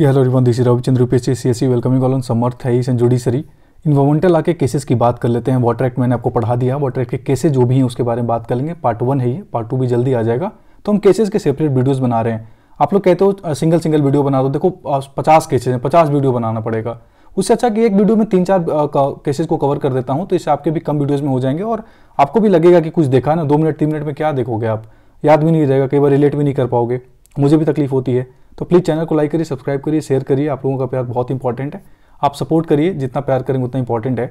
hello रिवन everyone, this C C S C welcoming all Samarth है Hayes judiciary इन वोमेंटल आके cases की बात कर लेते हैं वाटर एक्ट मैंने आपको पढ़ा दिया वाटर एक्ट के केसेस जो भी हैं उसके बारे में बात कर लेंगे पार्ट वन है ये पार्ट टू भी जल्दी आ जाएगा तो हम केसेस के सेपरेट वीडियोज़ बना रहे हैं आप लोग कहते हो सिंगल सिंगल वीडियो बना दो देखो पचास केसेज हैं पचास वीडियो बनाना पड़ेगा उससे अच्छा कि एक वीडियो में तीन चार केसेस को कवर कर देता हूँ तो इससे आपके भी कम वीडियोज़ में हो जाएंगे और आपको भी लगेगा कि कुछ देखा ना दो मिनट तीन मिनट में क्या देखोगे आप याद भी नहीं रहेगा कई बार रिलेट भी नहीं कर पाओगे मुझे भी तकलीफ होती है तो प्लीज़ चैनल को लाइक करिए सब्सक्राइब करिए शेयर करिए आप लोगों का प्यार बहुत इंपॉर्टेंट है आप सपोर्ट करिए जितना प्यार करेंगे उतना इंपॉर्टेंट है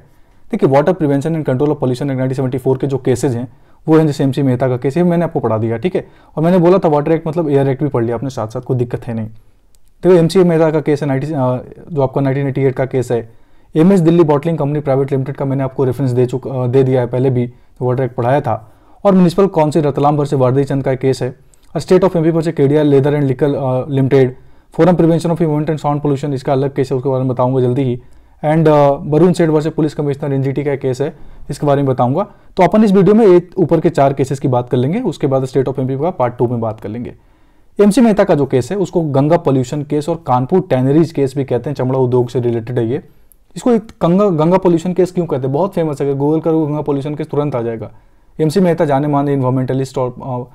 देखिए water prevention and control of pollution act nineteen के जो केसेज हैं वो है जैसे एम सी मेहता का केस है मैंने आपको पढ़ा दिया ठीक है और मैंने बोला था वाटर एक्ट मतलब एयर एक्ट भी पढ़ लिया आपने साथ साथ कोई दिक्कत है नहीं देखो एम सी मेहता का केस है नाइनटी जो आपका नाइनटीन एटी एट का केस है M S Delhi bottling company private limited का मैंने आपको रेफरेंस दे चुका दे दिया है पहले भी वाटर एक्ट पढ़ाया था और म्यूनिसिपल काउंसिल रतलाम भर से वारदी चंद का केस है स्टेट ऑफ एमपी पहुंचे के लेदर एंड लिकल limited forum prevention of event and sound pollution इसका अलग केस है उसके बारे में बताऊंगा जल्दी ही and Barun Seth versus police commissioner NGT का केस है इसके बारे में बताऊंगा तो अपन इस वीडियो में ऊपर के चार केसेस की बात कर लेंगे उसके बाद स्टेट ऑफ एमपी का पार्ट टू में बात कर लेंगे एमसी मेहता का जो केस है उसको गंगा पोल्यूशन केस और कानपुर टैनरीज केस भी कहते हैं चमड़ा उद्योग से रिलेटेड है ये इसको एक गंगा गंगा पोल्यूशन केस क्यों कहते हैं बहुत फेमस है गूगल करो गंगा पोल्यूशन केस तुरंत आ जाएगा एमसी मेहता जाने माने इन्वायरमेंटलिस्ट और uh,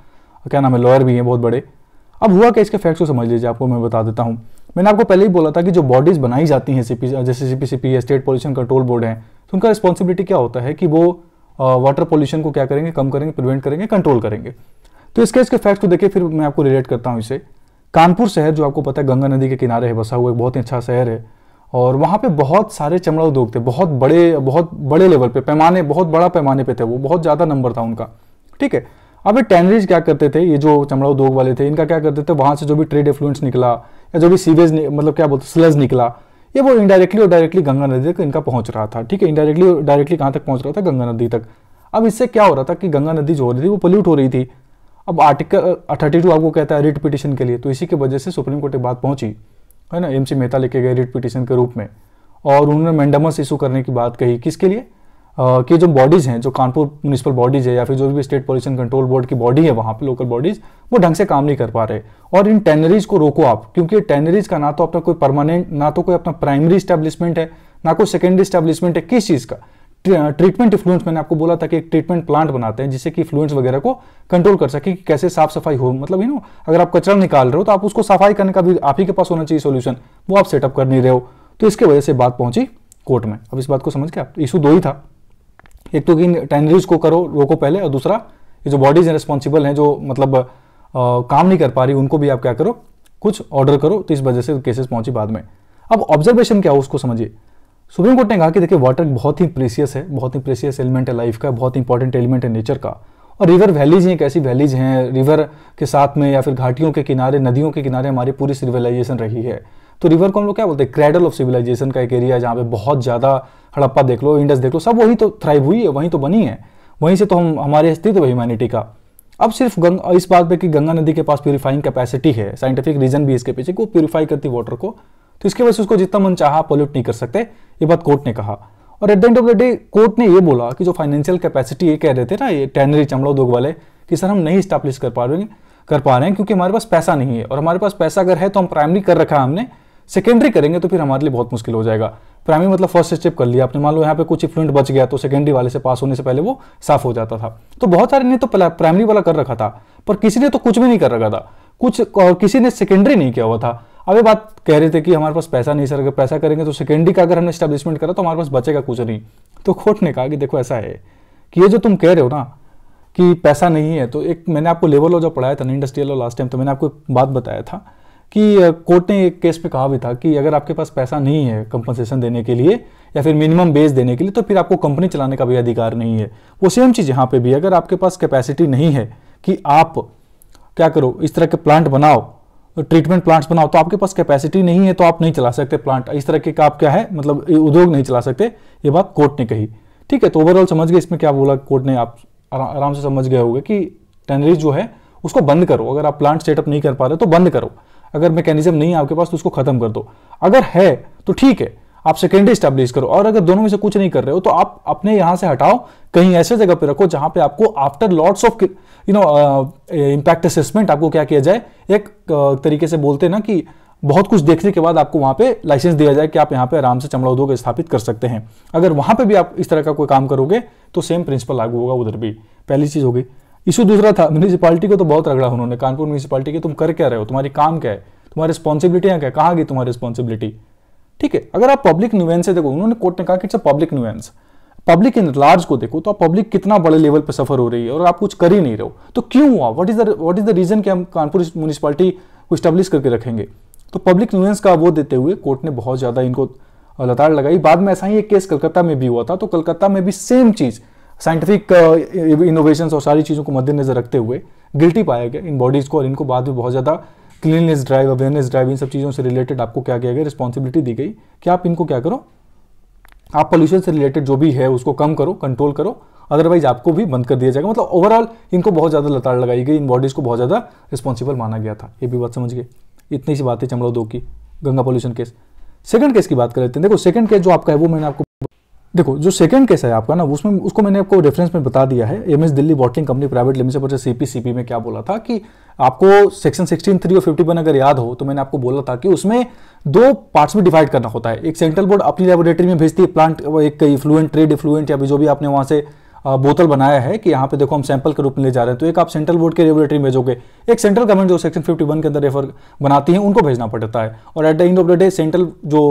और क्या नाम है लॉयर भी हैं बहुत बड़े अब हुआ क्या इसके फैक्ट्स को समझ लीजिए आपको मैं बता देता हूँ मैंने आपको पहले ही बोला था कि जो बॉडीज़ बनाई जाती हैं सी जैसे C P C P state pollution control board है तो उनका रिस्पॉन्सिबिलिटी क्या होता है कि वो वाटर पॉल्यूशन को क्या करेंगे कम करेंगे प्रिवेंट करेंगे कंट्रोल करेंगे तो इसके इसके फैक्ट्स को देखिए फिर मैं आपको रिलेट करता हूँ इसे कानपुर शहर जो आपको पता है गंगा नदी के किनारे है बसा हुआ एक बहुत ही अच्छा शहर है और वहाँ पे बहुत सारे चमड़ा उद्योग थे बहुत बड़े बहुत बड़े लेवल पे पैमाने बहुत बड़ा पैमाने पे थे वो बहुत ज़्यादा नंबर था उनका ठीक है ये टैनरीज क्या करते थे ये जो चमड़ा उद्योग वाले थे इनका क्या करते थे वहां से जो भी ट्रेड इन्फ्लुएंस निकला या जो भी सीवेज मतलब क्या बोलते स्लज निकला ये वो इनडायरेक्टली और डायरेक्टली गंगा नदी तक इनका पहुंच रहा था ठीक है इनडायरेक्टली और डायरेक्टली कहां तक पहुंच रहा था गंगा नदी तक अब इससे क्या हो रहा था कि गंगा नदी जो हो रही थी वो पोल्यूट हो रही थी अब आर्टिकल थर्टी टू आपको कहता है रिट पिटिशन के लिए तो इसी की वजह से सुप्रीम कोर्ट एक बात पहुंची है ना एम सी मेहता लेके गए रिट पिटिशन के रूप में और उन्होंने मैंडमस इशू करने की बात कही किसके लिए की जो बॉडीज़ हैं जो कानपुर म्यूनसिपल बॉडीज़ है या फिर जो भी स्टेट पॉल्यूशन कंट्रोल बोर्ड की बॉडी है वहाँ पे लोकल बॉडीज़ वो ढंग से काम नहीं कर पा रहे और इन टैनरीज को रोको आप क्योंकि टैनरीज का ना तो अपना कोई परमानेंट ना तो कोई अपना प्राइमरी स्टैब्लिशमेंट है ना कोई सेकेंडरी स्टैब्लिशमेंट है किस चीज़ का ट्रीटमेंट इफ्लुएंस मैंने आपको बोला था कि एक ट्रीटमेंट प्लांट बनाते हैं जिससे कि फ्लुएंस वगैरह को कंट्रोल कर सके कि कैसे साफ सफाई हो मतलब यू नो अगर आप कचरा निकाल रहे हो तो आप उसको सफाई करने का भी आप ही के पास होना चाहिए सोल्यूशन वो आप सेटअप कर नहीं रहे हो तो इसके वजह से बात पहुंची कोर्ट में अब इस बात को समझ के आप इशू दो ही था एक तो कि इन को करो रोको पहले और दूसरा ये जो बॉडीज रिस्पॉन्सिबल हैं जो मतलब आ, काम नहीं कर पा रही उनको भी आप क्या करो कुछ ऑर्डर करो तो इस वजह से केसेस पहुंची बाद में अब ऑब्जर्वेशन क्या हो उसको समझिए सुप्रीम कोर्ट ने कहा कि देखिए वाटर बहुत ही प्रेसियस है बहुत ही प्रेसियस एलिमेंट है लाइफ का बहुत इंपॉर्टेंट एलिमेंट है नेचर का और रिवर वैलीज एक ऐसी वैलीज हैं रिवर के साथ में या फिर घाटियों के किनारे नदियों के किनारे हमारी पूरी सिविलाइजेशन रही है तो रिवर को हम लोग क्या बोलते हैं क्रेडल ऑफ सिविलाइजेशन का एक एरिया जहाँ पे बहुत ज़्यादा हड़प्पा देख लो इंडस देख लो सब वही तो थ्राइव हुई है वहीं तो बनी है वहीं से तो हम हमारे अस्तित्व है ह्यूमैनिटी का अब सिर्फ गंग इस बात पे कि गंगा नदी के पास प्योरीफाइंग कैपेसिटी है साइंटिफिक रीजन भी इसके पीछे को प्योरीफाई करती वाटर को तो इसके वजह से उसको जितना मन चाह पोल्यूट नहीं कर सकते ये बात कोर्ट ने कहा और at the end of the day court ने ये बोला कि जो फाइनेंशियल कैपेसिटी ये कह रहे थे ना ये टैनरी चमड़ा उद्योग वाले कि सर हम नहीं स्टैब्लिश कर पा रहे कर पा रहे हैं क्योंकि हमारे पास पैसा नहीं है और हमारे पास पैसा अगर है तो हम प्राइमरी कर रखा है हमने सेकेंडरी करेंगे तो फिर हमारे लिए बहुत मुश्किल हो जाएगा प्राइमरी मतलब फर्स्ट स्टेप कर लिया आपने मान लो यहाँ पे कुछ इफ्लुएंट बच गया तो सेकेंडरी वाले से पास होने से पहले वो साफ हो जाता था तो बहुत सारे ने तो प्राइमरी वाला कर रखा था पर किसी ने तो कुछ भी नहीं कर रखा था कुछ और किसी ने सेकेंडरी नहीं किया हुआ था अब ये बात कह रहे थे कि हमारे पास पैसा नहीं सर अगर पैसा करेंगे तो सेकेंडरी का अगर हमने स्टैब्लिशमेंट करा तो हमारे पास बचेगा कुछ नहीं तो कोर्ट ने कहा कि देखो ऐसा है कि ये जो तुम कह रहे हो ना कि पैसा नहीं है तो एक मैंने आपको लेवल और जो पढ़ाया था ना इंडस्ट्रियल और लास्ट टाइम तो मैंने आपको एक बात बताया था कि कोर्ट ने एक केस में कहा भी था कि अगर आपके पास पैसा नहीं है कंपनसेशन देने के लिए या फिर मिनिमम बेस देने के लिए तो फिर आपको कंपनी चलाने का भी अधिकार नहीं है वो सेम चीज़ यहाँ पे भी अगर आपके पास कैपेसिटी नहीं है कि आप क्या करो इस तरह के प्लांट बनाओ ट्रीटमेंट प्लांट्स बनाओ तो आपके पास कैपेसिटी नहीं है तो आप नहीं चला सकते प्लांट इस तरह के आप क्या है मतलब उद्योग नहीं चला सकते ये बात कोर्ट ने कही ठीक है तो ओवरऑल समझ गए इसमें क्या बोला कोर्ट ने आप आराम से समझ गए होगा कि टेनरीज जो है उसको बंद करो अगर आप प्लांट सेटअप नहीं कर पा रहे तो बंद करो अगर मैकेनिज्म नहीं है आपके पास तो उसको खत्म कर दो अगर है तो ठीक है आप सेकेंडरी स्टैब्लिश करो और अगर दोनों में से कुछ नहीं कर रहे हो तो आप अपने यहां से हटाओ कहीं ऐसे जगह पर रखो जहां पे आपको after lots of you know impact assessment आपको क्या किया जाए एक uh, तरीके से बोलते हैं ना कि बहुत कुछ देखने के बाद आपको वहां पे लाइसेंस दिया जाए कि आप यहां पे आराम से चमड़ा उद्योग स्थापित कर सकते हैं अगर वहां पे भी आप इस तरह का कोई काम करोगे तो सेम प्रिंसिपल लागू होगा उधर भी पहली चीज होगी इशू दूसरा था म्यूनसिपालिटी को तो बहुत रगड़ा उन्होंने कानपुर म्यूनिसिपालिटी के तुम कर क्या रहे हो तुम्हारी काम क्या है तुम्हारी रिस्पॉन्सिबिलिटियाँ क्या कहाँ गई तुम्हारी रिस्पॉन्सिबिलिटी ठीक है अगर आप पब्लिक न्यूएंस से देखो उन्होंने कोर्ट ने कहा कि it's a public nuisance public in large को देखो तो आप पब्लिक कितना बड़े लेवल पर सफर हो रही है और आप कुछ कर ही नहीं रहे हो तो क्यों हुआ what is the what is the reason कि हम कानपुर म्यूनिसिपालिटी को स्टैब्लिश करके रखेंगे तो पब्लिक न्यूएंस का वो देते हुए कोर्ट ने बहुत ज़्यादा इनको लताड़ लगाई बाद में ऐसा ही एक केस कलकत्ता में भी हुआ था तो कलकत्ता में भी सेम चीज़ साइंटिफिक इनोवेशन uh, और सारी चीज़ों को मद्देनजर रखते हुए गिल्टी पाया गया इन बॉडीज़ को और इनको बाद में बहुत ज़्यादा क्लीननेस ड्राइव अवेयरनेस ड्राइव इन सब चीज़ों से रिलेटेड आपको क्या किया गया रिस्पॉन्सिबिलिटी दी गई कि आप इनको क्या करो आप पोल्यूशन से रिलेटेड जो भी है उसको कम करो कंट्रोल करो अदरवाइज आपको भी बंद कर दिया जाएगा मतलब ओवरऑल इनको बहुत ज़्यादा लताड़ लगाई गई इन बॉडीज़ को बहुत ज़्यादा रिस्पॉन्सिबल माना गया था ये भी बात समझ गए इतनी सी बातें चमड़ो दो की Ganga pollution case second case की बात कर लेते हैं देखो सेकंड केस जो आपका है वो मैंने आपको देखो जो सेकंड केस है आपका ना उसमें उसको मैंने आपको रेफरेंस में बता दिया है M S Delhi bottling company private limited पर पी में क्या बोला था कि आपको सेक्शन सिक्सटीन थ्री और फिफ्टी वन अगर याद हो तो मैंने आपको बोला था कि उसमें दो पार्ट्स में डिवाइड करना होता है एक सेंट्रल बोर्ड अपनी लेबोरेटरी में भेजती है प्लांट एक इफ्लुएंट ट्रेड इफ्लुएंट या जो भी आपने वहाँ से बोतल बनाया है कि यहाँ पे देखो हम सैंपल के रूप में ले जा रहे हैं तो एक आप सेंट्रल बोर्ड के रेगुलेटरी में भेजोगे एक सेंट्रल गवर्नमेंट जो सेक्शन 51 के अंदर रेफर बनाती है उनको भेजना पड़ता है और at the end of the day central जो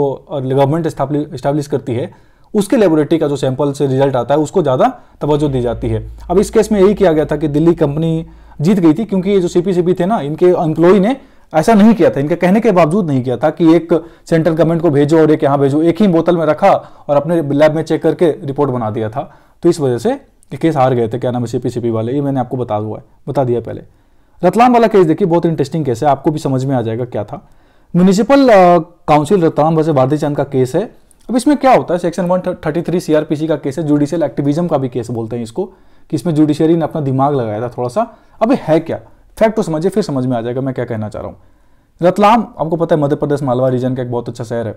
गवर्नमेंट स्टैब्लिश करती है उसके लेबोरेटरी का जो सैंपल से रिजल्ट आता है उसको ज़्यादा तवज्जो दी जाती है अब इस केस में यही किया गया था कि दिल्ली कंपनी जीत गई थी क्योंकि ये जो सीपीसीबी थे ना इनके एम्प्लॉय ने ऐसा नहीं किया था इनके कहने के बावजूद नहीं किया था कि एक सेंट्रल गवर्नमेंट को भेजो और एक यहाँ भेजो एक ही बोतल में रखा और अपने लैब में चेक करके रिपोर्ट बना दिया था तो इस वजह से ये केस हार गए थे क्या नाम है सीपीसीपी वाले ये मैंने आपको बता हुआ है बता दिया पहले रतलाम वाला केस देखिए बहुत इंटरेस्टिंग केस है आपको भी समझ में आ जाएगा क्या था म्यूनिसिपल काउंसिल रतलाम वैसे भारती चंद का केस है अब इसमें क्या होता है सेक्शन 133 सीआरपीसी का केस है जुडिशियल एक्टिविज्म का भी केस बोलते हैं इसको कि इसमें जुडिशियरी ने अपना दिमाग लगाया था थोड़ा सा अब है क्या फैक्ट तो समझिए फिर समझ में आ जाएगा मैं क्या कहना चाह रहा हूँ रतलाम आपको पता है मध्य प्रदेश मालवा रीजन का एक बहुत अच्छा शहर है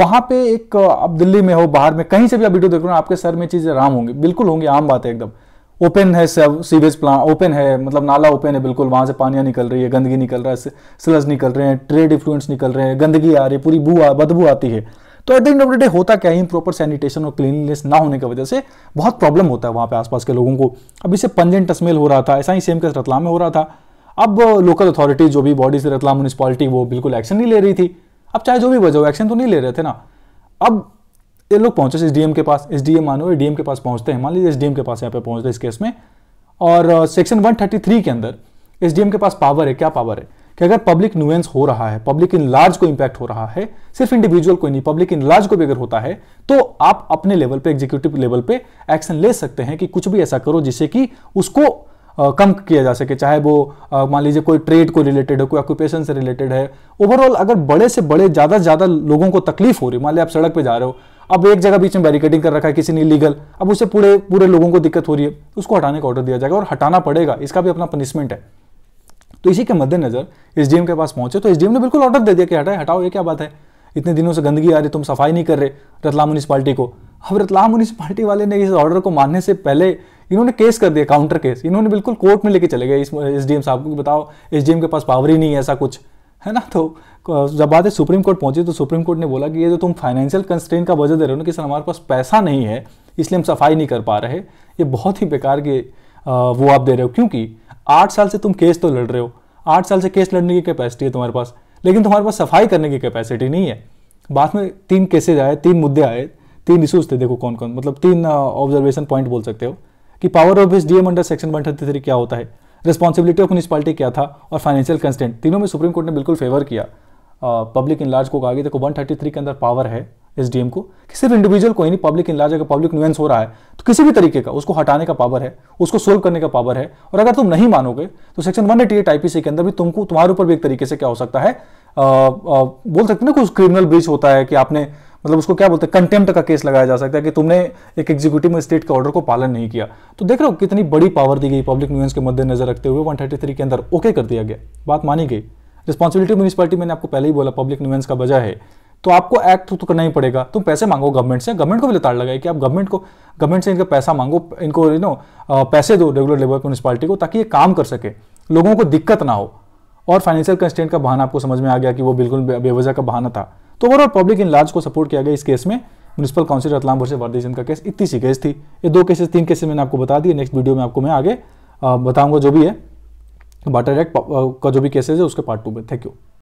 वहाँ पे एक आप दिल्ली में हो बाहर में कहीं से भी आप वीडियो देख रहे हो आपके सर में चीज़ें आराम होंगी बिल्कुल होंगी आम बात है एकदम ओपन है सब सीवेज प्लांट ओपन है मतलब नाला ओपन है बिल्कुल वहाँ से पानियाँ निकल रही है गंदगी निकल रहा है स्लज निकल रहे हैं ट्रेड इन्फ्लुएंस निकल रहे हैं गंदगी आ रही है पूरी बू बदबू आती है तो at the end of the day होता क्या है इम्प्रॉपर सैनिटेशन और क्लीनलीनेस ना होने की वजह से बहुत प्रॉब्लम होता है वहाँ पे आसपास के लोगों को अब इसे पंजन टसमेल हो रहा था ऐसा ही सेम केस रतलाम में हो रहा था अब लोकल अथॉरिटी जो भी बॉडीज रतलाम म्यूनसिपालिटी वो बिल्कुल एक्शन नहीं ले रही थी अब चाहे जो भी वजह हो एक्शन तो नहीं ले रहे थे ना अब ये लोग पहुंचे इस डीएम के पास एस डी मानो डीएम के पास पहुंचते हैं मान लीजिए एस डी के पास यहाँ पे पहुंचते हैं इस केस में और सेक्शन थ्री के अंदर एस के पास पावर है क्या पावर है कि अगर पब्लिक न्यूएंस हो रहा है पब्लिक इन लार्ज को इंपैक्ट हो रहा है सिर्फ इंडिविजुअल को नहीं पब्लिक इन लार्ज को भी अगर होता है तो आप अपने लेवल पे एग्जीक्यूटिव लेवल पे एक्शन ले सकते हैं कि कुछ भी ऐसा करो जिससे कि उसको कम किया जा सके चाहे वो मान लीजिए कोई ट्रेड को रिलेटेड है कोई ऑक्यूपेशन से रिलेटेड है ओवरऑल अगर बड़े से बड़े ज़्यादा से ज़्यादा लोगों को तकलीफ हो रही मान लीजिए आप सड़क पर जा रहे हो अब एक जगह बीच में बैरिकेडिंग कर रखा है किसी ने लीगल अब उससे पूरे पूरे लोगों को दिक्कत हो रही है उसको हटाने का ऑर्डर दिया जाएगा और हटाना पड़ेगा इसका भी अपना पनिशमेंट है तो इसी के मद्देनजर एस डी के पास पहुंचे तो एस ने बिल्कुल ऑर्डर दे दिया कि हटाए हटाओ ये क्या बात है इतने दिनों से गंदगी आ रही तुम सफाई नहीं कर रहे रतलाम म्यूनिसपालिटी को अब रतलाम म्यूनिसपालिटी वाले ने इस ऑर्डर को मानने से पहले इन्होंने केस कर दिया काउंटर केस इन्होंने बिल्कुल कोर्ट में लेके चले गए इस एस डी साहब को बताओ एस के पास पावर ही नहीं है ऐसा कुछ है ना तो जब बात है सुप्रीम कोर्ट पहुंची तो सुप्रीम कोर्ट ने बोला कि ये जो तुम फाइनेंशियल कंस्ट्रेन का वजह दे रहे हो ना कि सर हमारे पास पैसा नहीं है इसलिए हम सफाई नहीं कर पा रहे ये बहुत ही बेकार के वो आप दे रहे हो क्योंकि आठ साल से तुम केस तो लड़ रहे हो आठ साल से केस लड़ने की कैपेसिटी है तुम्हारे पास लेकिन तुम्हारे पास सफाई करने की कैपेसिटी नहीं है बाद में तीन केसेज आए तीन मुद्दे आए तीन इशूज थे देखो कौन कौन मतलब तीन ऑब्जर्वेशन पॉइंट बोल सकते हो कि पावर ऑफ इस DM under section one thirty क्या होता है रिस्पॉन्सिबिलिटी ऑफ म्यूनसिपालिटी क्या था और फाइनेंशियल कंस्टेंट तीनों में सुप्रीम कोर्ट ने बिल्कुल फेवर किया पब्लिक इन लार्ज को कहा कि देखो थ्री के अंदर पावर है एसडीएम को कि सिर्फ इंडिविजुअल कोई नहीं पब्लिक इलाज अगर पब्लिक न्यूएंस हो रहा है तो किसी भी तरीके का उसको हटाने का पावर है उसको सोल्व करने का पावर है और अगर तुम नहीं मानोगे तो section one eighty eight IPC के अंदर भी तुमको तुम्हारे ऊपर भी एक तरीके से क्या हो सकता है आ, आ, बोल सकते ना कुछ क्रिमिनल ब्रीच होता है कि आपने मतलब उसको क्या बोलते हैं कंटेम्प्ट का केस लगाया जा सकता है कि तुमने एक एग्जीक्यूटिव स्टेट के ऑर्डर को पालन नहीं किया तो देख रहे हो कितनी बड़ी पावर दी गई पब्लिक न्यूएंस के मद्देनजर रखते हुए थ्री के अंदर ओके कर दिया गया बात मानी गई रिस्पॉन्सिबिलिटी म्यूनिसपालिटी मैंने आपको पहले ही बोला पब्लिक न्यूएंस का वजह है तो आपको एक्ट तो करना ही पड़ेगा तुम पैसे मांगो गवर्नमेंट से गवर्नमेंट को भी लताड़ लगाए कि आप गवर्नमेंट को गवर्नमेंट से इनका पैसा मांगो इनको यू नो पैसे दो रेगुलर लेबर म्यूनसिपालिटी को ताकि ये काम कर सके लोगों को दिक्कत ना हो और फाइनेंशियल कंस्टेंट का बहाना आपको समझ में आ गया कि वो बिल्कुल बेवजह का बहाना था तो ओवरऑल पब्लिक इन लार्ज को सपोर्ट किया गया इस केस में म्यूनसिपल काउंसिल रतलाम से वर्धेजन का केस इतनी सी केस थी ये दो केसेस तीन केसेस मैंने आपको बता दिए नेक्स्ट वीडियो में आपको मैं आगे बताऊंगा जो भी है वाटर एक्ट का जो भी केसेस है उसके पार्ट टू में थैंक यू